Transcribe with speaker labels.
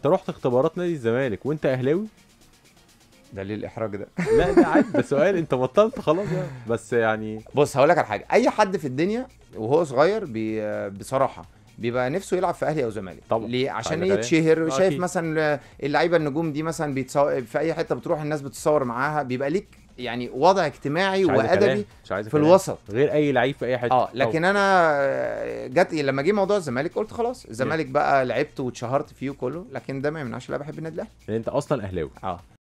Speaker 1: انت رحت اختبارات نادي الزمالك وانت اهلاوي ده ليه الاحراج ده لا ده عادي ده سؤال انت بطلت خلاص يعني بس يعني بص هقول لك على حاجه اي حد في الدنيا وهو
Speaker 2: صغير بي بصراحه بيبقى نفسه يلعب في اهلي او زمالك طبعا ليه عشان يتشهر آه، شايف مثلا اللعيبه النجوم دي مثلا بيتصور في اي حته بتروح الناس بتتصور معاها بيبقى ليك يعني وضع اجتماعي وادبي في كلام. الوسط غير
Speaker 3: اي لعيب في اي حته اه لكن أو.
Speaker 2: انا آه، جت لما جه موضوع الزمالك قلت خلاص الزمالك بقى لعبت واتشهرت فيه كله لكن ده ما يمنعش لا بحب النادي الاهلي
Speaker 4: يعني انت اصلا اهلاوي اه